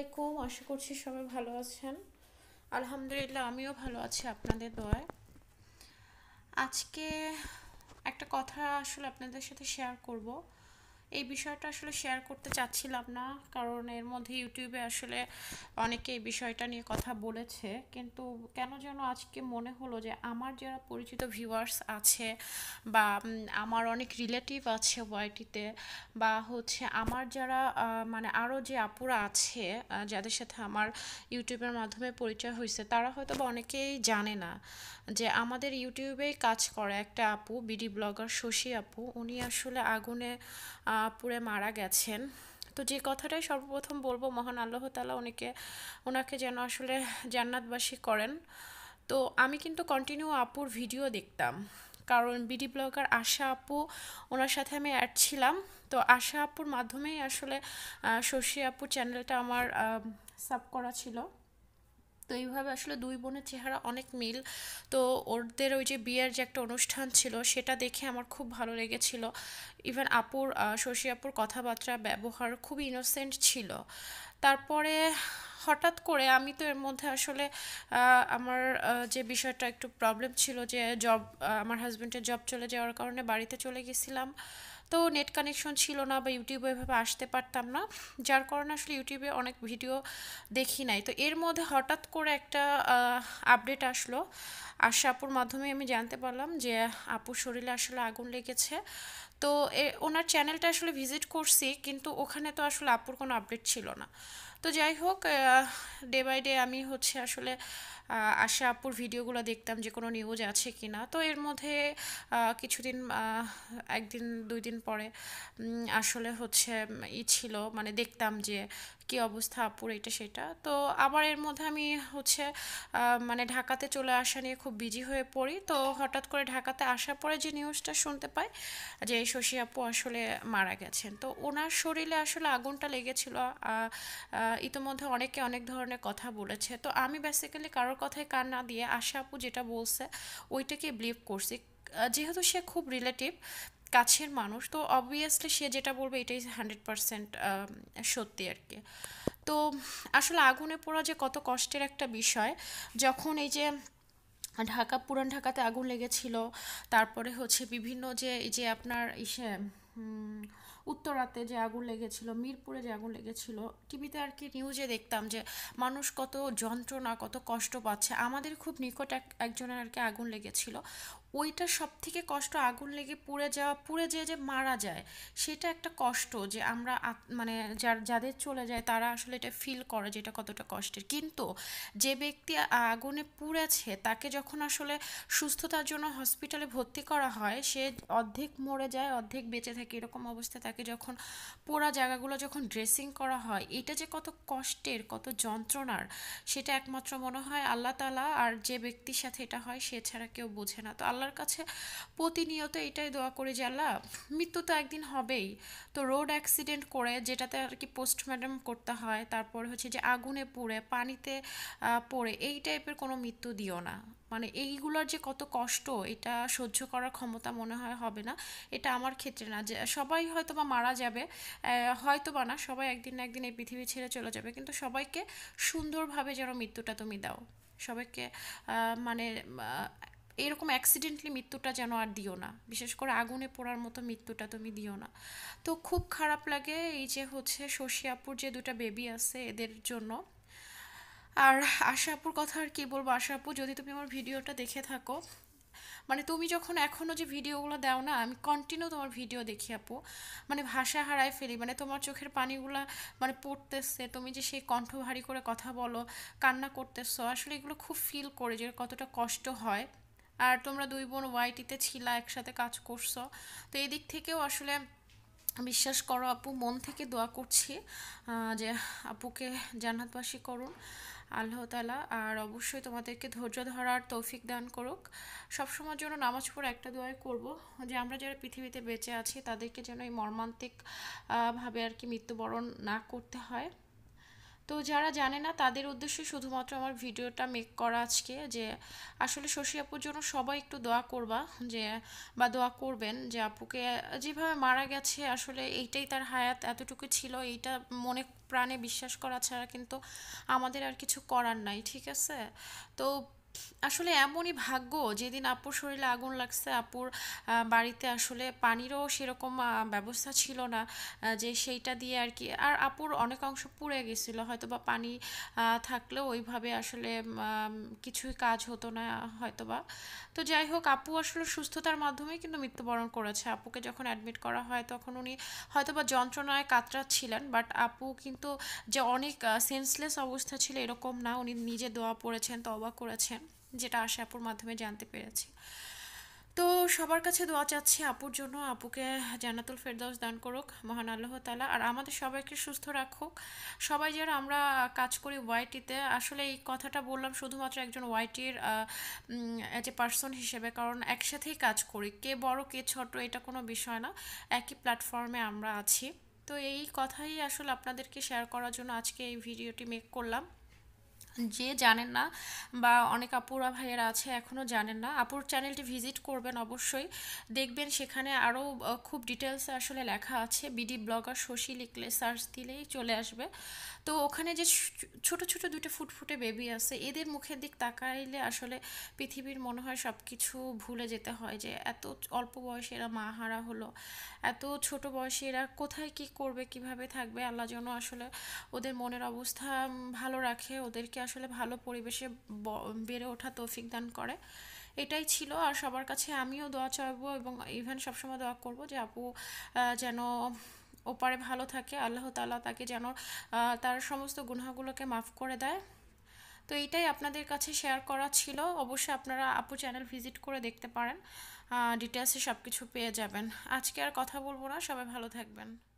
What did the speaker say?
আলাইকুম আশা করছি সবাই ভালো আছেন আলহামদুলিল্লাহ আমিও ভালো আছি আপনাদের দোয়ায় আজকে একটা কথা আসলে আপনাদের সাথে শেয়ার করব এই বিষয়টা আসলে শেয়ার করতে চাচ্ছিলাম না কারণ এর মধ্যে ইউটিউবে আসলে অনেকে এই বিষয়টা নিয়ে কথা বলেছে কিন্তু কেন যেন আজকে মনে হলো যে আমার যারা পরিচিত ভিউয়ার্স আছে বা আমার অনেক রিলেটিভ আছে ওয়াইটিতে বা হচ্ছে আমার যারা মানে আরও যে আপুরা আছে যাদের সাথে আমার ইউটিউবের মাধ্যমে পরিচয় হয়েছে তারা হয়তো বা অনেকেই জানে না যে আমাদের ইউটিউবেই কাজ করে একটা আপু বিডি ব্লগার শশী আপু উনি আসলে আগুনে পুড়ে মারা গেছেন তো যে কথাটাই সর্বপ্রথম বলবো মহান আল্লাহ তালা উনিকে ওনাকে যেন আসলে জান্নাতবাসী করেন তো আমি কিন্তু কন্টিনিউ আপুর ভিডিও দেখতাম কারণ বিডি ব্লগার আশা আপু ওনার সাথে আমি অ্যাড ছিলাম তো আশা আপুর মাধ্যমেই আসলে শশী আপুর চ্যানেলটা আমার সাব করা ছিল তো এইভাবে আসলে দুই বোনের চেহারা অনেক মিল তো ওদের ওই যে বিয়ের যে একটা অনুষ্ঠান ছিল সেটা দেখে আমার খুব ভালো লেগেছিল ইভেন আপুর শশী আপুর কথাবার্তা ব্যবহার খুব ইনোসেন্ট ছিল তারপরে হঠাৎ করে আমি তো এর মধ্যে আসলে আমার যে বিষয়টা একটু প্রবলেম ছিল যে জব আমার হাজব্যান্ডের জব চলে যাওয়ার কারণে বাড়িতে চলে গেছিলাম তো নেট কানেকশন ছিল না বা ইউটিউবে এভাবে আসতে পারতাম না যার কারণে আসলে ইউটিউবে অনেক ভিডিও দেখি নাই তো এর মধ্যে হঠাৎ করে একটা আপডেট আসলো আশা আপুর মাধ্যমে আমি জানতে পারলাম যে আপুর শরীরে আসলে আগুন লেগেছে তো ওনার চ্যানেলটা আসলে ভিজিট করছি কিন্তু ওখানে তো আসলে আপুর কোনো আপডেট ছিল না তো যাই হোক ডে বাই ডে আমি হচ্ছে আসলে আশা আপুর ভিডিওগুলো দেখতাম যে কোনো নিউজ আছে কি না তো এর মধ্যে কিছুদিন একদিন দুই দিন পরে আসলে হচ্ছে ই ছিল মানে দেখতাম যে কি অবস্থা আপুর এটা সেটা তো আবার এর মধ্যে আমি হচ্ছে মানে ঢাকাতে চলে আসা নিয়ে খুব বিজি হয়ে পড়ি তো হঠাৎ করে ঢাকাতে আসার পরে যে নিউজটা শুনতে পাই যে এই শশী আপু আসলে মারা গেছেন তো ওনার শরীরে আসলে আগুনটা লেগেছিল ইতোমধ্যে অনেকে অনেক ধরনের কথা বলেছে তো আমি বেসিক্যালি কারোর কথায় কান না দিয়ে আশা আপু যেটা বলছে ওইটাকে বিলিভ করছি যেহেতু সে খুব রিলেটিভ কাছের মানুষ তো অবভিয়াসলি সে যেটা বলবে এটাই হান্ড্রেড পারসেন্ট সত্যি আর কি তো আসলে আগুনে পোড়া যে কত কষ্টের একটা বিষয় যখন এই যে ঢাকা পুরান ঢাকাতে আগুন লেগেছিল তারপরে হচ্ছে বিভিন্ন যে এই যে আপনার ইসে উত্তরাতে যে আগুন লেগেছিল মিরপুরে যে আগুন লেগেছিল টিভিতে আর কি নিউজে দেখতাম যে মানুষ কত যন্ত্রণা কত কষ্ট পাচ্ছে আমাদের খুব নিকট এক একজনের আর কি আগুন লেগেছিল ওইটা সব থেকে কষ্ট আগুন লেগে পুড়ে যাওয়া পুড়ে যেয়ে যে মারা যায় সেটা একটা কষ্ট যে আমরা মানে যার যাদের চলে যায় তারা আসলে এটা ফিল করে যে এটা কতটা কষ্টের কিন্তু যে ব্যক্তি আগুনে পুড়েছে তাকে যখন আসলে সুস্থতার জন্য হসপিটালে ভর্তি করা হয় সে অর্ধেক মরে যায় অর্ধেক বেঁচে থাকে এরকম অবস্থায় তাকে যখন পোড়া জায়গাগুলো যখন ড্রেসিং করা হয় এটা যে কত কষ্টের কত যন্ত্রণার সেটা একমাত্র মনে হয় আল্লাহ তালা আর যে ব্যক্তির সাথে এটা হয় সে ছাড়া কেউ বোঝে না তো আল্লাহ আল্লাহর কাছে প্রতিনিয়ত এটাই দোয়া করি যে আল্লাহ মৃত্যু তো একদিন হবেই তো রোড অ্যাক্সিডেন্ট করে যেটাতে আর কি পোস্টমর্টম করতে হয় তারপর হচ্ছে যে আগুনে পুড়ে পানিতে পড়ে এই টাইপের কোনো মৃত্যু দিও না মানে এইগুলোর যে কত কষ্ট এটা সহ্য করার ক্ষমতা মনে হয় হবে না এটা আমার ক্ষেত্রে না যে সবাই হয়তো বা মারা যাবে হয়তো বা না সবাই একদিন না একদিন এই পৃথিবী ছেড়ে চলে যাবে কিন্তু সবাইকে সুন্দরভাবে যেন মৃত্যুটা তুমি দাও সবাইকে মানে এরকম অ্যাক্সিডেন্টলি মৃত্যুটা যেন আর দিও না বিশেষ করে আগুনে পোড়ার মতো মৃত্যুটা তুমি দিও না তো খুব খারাপ লাগে এই যে হচ্ছে শশী আপুর যে দুটা বেবি আছে এদের জন্য আর আশা আপুর কথা আর কী বলবো আশা আপু যদি তুমি আমার ভিডিওটা দেখে থাকো মানে তুমি যখন এখনও যে ভিডিওগুলো দাও না আমি কন্টিনিউ তোমার ভিডিও দেখি আপু মানে ভাষা হারায় ফেলি মানে তোমার চোখের পানিগুলো মানে পড়তেছে তুমি যে সেই কণ্ঠ ভারী করে কথা বলো কান্না করতেছো আসলে এগুলো খুব ফিল করে যে কতটা কষ্ট হয় আর তোমরা দুই বোন ওয়াইটিতে ছিলা একসাথে কাজ করছো তো এদিক থেকেও আসলে বিশ্বাস করো আপু মন থেকে দোয়া করছি যে আপুকে জান্নাতবাসী করুন আল্লাহ তালা আর অবশ্যই তোমাদেরকে ধৈর্য ধরার তৌফিক দান করুক সবসময়ের জন্য নামাজ পড়ে একটা দোয়াই করব যে আমরা যারা পৃথিবীতে বেঁচে আছি তাদেরকে যেন এই মর্মান্তিক ভাবে আর কি মৃত্যুবরণ না করতে হয় তো যারা জানে না তাদের উদ্দেশ্যে শুধুমাত্র আমার ভিডিওটা মেক করা আজকে যে আসলে শশী আপুর জন্য সবাই একটু দোয়া করবা যে বা দোয়া করবেন যে আপুকে যেভাবে মারা গেছে আসলে এইটাই তার হায়াত এতটুকু ছিল এইটা মনে প্রাণে বিশ্বাস করা ছাড়া কিন্তু আমাদের আর কিছু করার নাই ঠিক আছে তো আসলে এমনই ভাগ্য যেদিন আপুর শরীরে আগুন লাগছে আপুর বাড়িতে আসলে পানিরও সেরকম ব্যবস্থা ছিল না যে সেইটা দিয়ে আর কি আর আপুর অনেক অংশ পুড়ে গেছিল হয়তো বা পানি থাকলেও ওইভাবে আসলে কিছুই কাজ হতো না হয়তো বা তো যাই হোক আপু আসলে সুস্থতার মাধ্যমেই কিন্তু মৃত্যুবরণ করেছে আপুকে যখন অ্যাডমিট করা হয় তখন উনি হয়তো বা যন্ত্রণায় কাতরাচ্ছিলেন বাট আপু কিন্তু যে অনেক সেন্সলেস অবস্থা ছিল এরকম না উনি নিজে দোয়া পড়েছেন তবা করেছেন যেটা আশা আপুর মাধ্যমে জানতে পেরেছি তো সবার কাছে দোয়া চাচ্ছি আপুর জন্য আপুকে জান্নাতুল ফেরদৌস দান করুক মহান আল্লাহ তালা আর আমাদের সবাইকে সুস্থ রাখুক সবাই যারা আমরা কাজ করি ওয়াইটিতে আসলে এই কথাটা বললাম শুধুমাত্র একজন ওয়াইটির অ্যাজ এ পার্সন হিসেবে কারণ একসাথেই কাজ করি কে বড় কে ছোট এটা কোনো বিষয় না একই প্ল্যাটফর্মে আমরা আছি তো এই কথাই আসলে আপনাদেরকে শেয়ার করার জন্য আজকে এই ভিডিওটি মেক করলাম যে জানেন না বা অনেক আপুরা ভাইয়েরা আছে এখনও জানেন না আপুর চ্যানেলটি ভিজিট করবেন অবশ্যই দেখবেন সেখানে আরও খুব ডিটেলস আসলে লেখা আছে বিডি ব্লগার শশী লিখলে সার্চ দিলেই চলে আসবে তো ওখানে যে ছোট ছোট দুটো ফুটফুটে বেবি আছে এদের মুখের দিক তাকাইলে আসলে পৃথিবীর মনে হয় সব কিছু ভুলে যেতে হয় যে এত অল্প বয়সে এরা মা হারা হলো এত ছোট বয়সে এরা কোথায় কি করবে কিভাবে থাকবে আল্লাহ যেন আসলে ওদের মনের অবস্থা ভালো রাখে ওদেরকে আসলে ভালো পরিবেশে বেড়ে ওঠা তৌফিক দান করে এটাই ছিল আর সবার কাছে আমিও দোয়া চাইবো এবং ইভেন সবসময় দোয়া করব যে আপু যেন ওপারে ভালো থাকে আল্লাহ তালা তাকে যেন তার সমস্ত গুনাগুলোকে মাফ করে দেয় তো এইটাই আপনাদের কাছে শেয়ার করা ছিল অবশ্যই আপনারা আপু চ্যানেল ভিজিট করে দেখতে পারেন ডিটেলসে সব কিছু পেয়ে যাবেন আজকে আর কথা বলবো না সবাই ভালো থাকবেন